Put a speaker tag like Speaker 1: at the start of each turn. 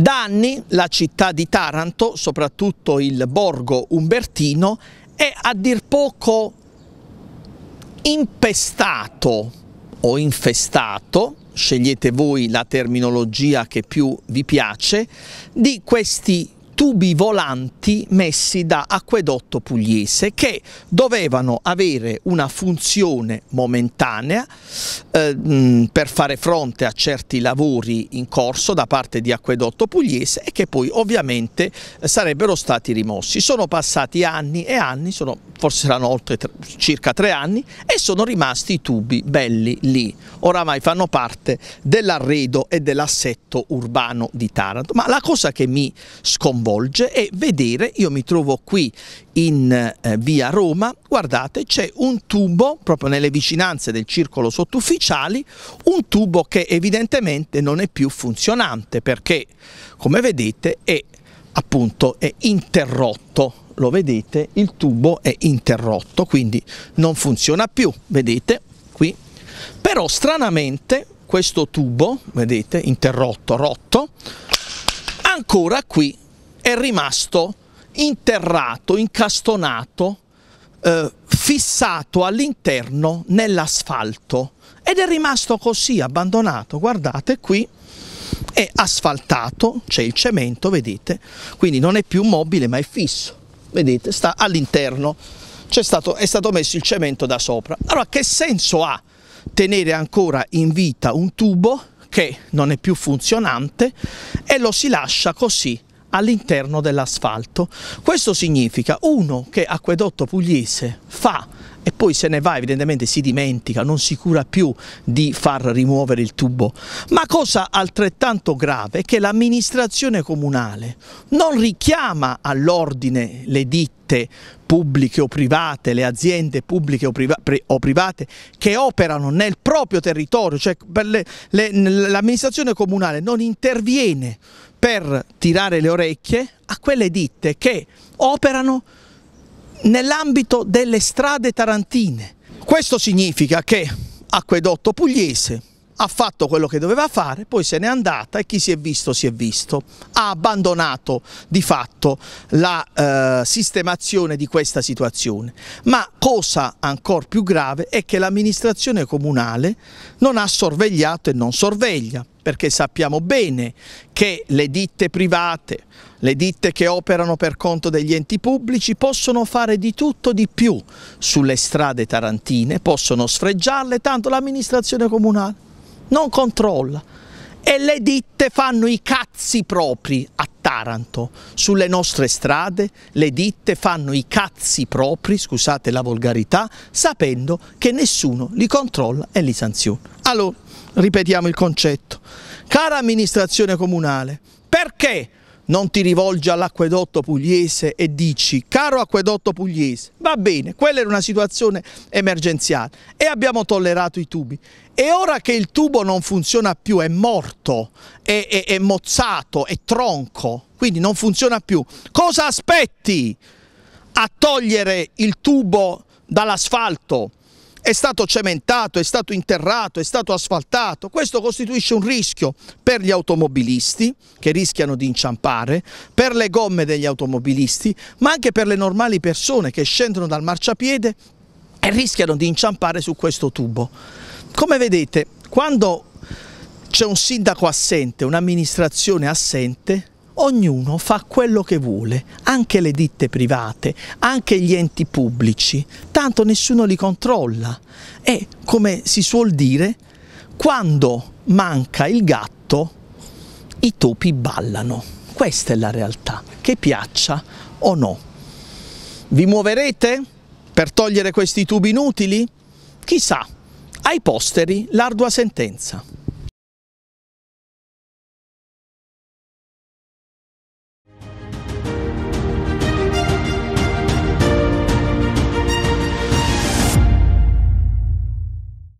Speaker 1: Da anni la città di Taranto, soprattutto il borgo umbertino, è a dir poco impestato o infestato, scegliete voi la terminologia che più vi piace, di questi tubi volanti messi da Acquedotto Pugliese che dovevano avere una funzione momentanea eh, per fare fronte a certi lavori in corso da parte di Acquedotto Pugliese e che poi ovviamente eh, sarebbero stati rimossi. Sono passati anni e anni, sono, forse erano oltre tre, circa tre anni e sono rimasti i tubi belli lì. Oramai fanno parte dell'arredo e dell'assetto urbano di Taranto. Ma la cosa che mi sconvolge svolge e vedere, io mi trovo qui in eh, via Roma, guardate c'è un tubo proprio nelle vicinanze del circolo sottufficiali, un tubo che evidentemente non è più funzionante perché come vedete è appunto è interrotto lo vedete il tubo è interrotto quindi non funziona più vedete qui però stranamente questo tubo vedete interrotto rotto ancora qui è rimasto interrato, incastonato, eh, fissato all'interno nell'asfalto ed è rimasto così abbandonato, guardate qui è asfaltato, c'è il cemento, vedete, quindi non è più mobile ma è fisso, vedete, sta all'interno, è è stato messo il cemento da sopra. Allora che senso ha tenere ancora in vita un tubo che non è più funzionante e lo si lascia così all'interno dell'asfalto. Questo significa, uno, che Acquedotto Pugliese fa e poi se ne va evidentemente si dimentica, non si cura più di far rimuovere il tubo. Ma cosa altrettanto grave è che l'amministrazione comunale non richiama all'ordine le ditte pubbliche o private, le aziende pubbliche o, priva o private che operano nel proprio territorio, cioè l'amministrazione comunale non interviene per tirare le orecchie a quelle ditte che operano nell'ambito delle strade tarantine. Questo significa che Acquedotto Pugliese ha fatto quello che doveva fare, poi se n'è andata e chi si è visto si è visto. Ha abbandonato di fatto la eh, sistemazione di questa situazione. Ma cosa ancora più grave è che l'amministrazione comunale non ha sorvegliato e non sorveglia perché sappiamo bene che le ditte private, le ditte che operano per conto degli enti pubblici possono fare di tutto di più sulle strade tarantine, possono sfreggiarle, tanto l'amministrazione comunale non controlla. E le ditte fanno i cazzi propri a Taranto. Sulle nostre strade le ditte fanno i cazzi propri, scusate la volgarità, sapendo che nessuno li controlla e li sanziona. Allora, ripetiamo il concetto. Cara amministrazione comunale, perché non ti rivolgi all'acquedotto pugliese e dici caro acquedotto pugliese, va bene, quella era una situazione emergenziale e abbiamo tollerato i tubi e ora che il tubo non funziona più, è morto, è, è, è mozzato, è tronco, quindi non funziona più, cosa aspetti a togliere il tubo dall'asfalto? è stato cementato, è stato interrato, è stato asfaltato. Questo costituisce un rischio per gli automobilisti che rischiano di inciampare, per le gomme degli automobilisti, ma anche per le normali persone che scendono dal marciapiede e rischiano di inciampare su questo tubo. Come vedete, quando c'è un sindaco assente, un'amministrazione assente, ognuno fa quello che vuole, anche le ditte private, anche gli enti pubblici, tanto nessuno li controlla e, come si suol dire, quando manca il gatto, i topi ballano. Questa è la realtà, che piaccia o no. Vi muoverete per togliere questi tubi inutili? Chissà, ai posteri l'ardua sentenza.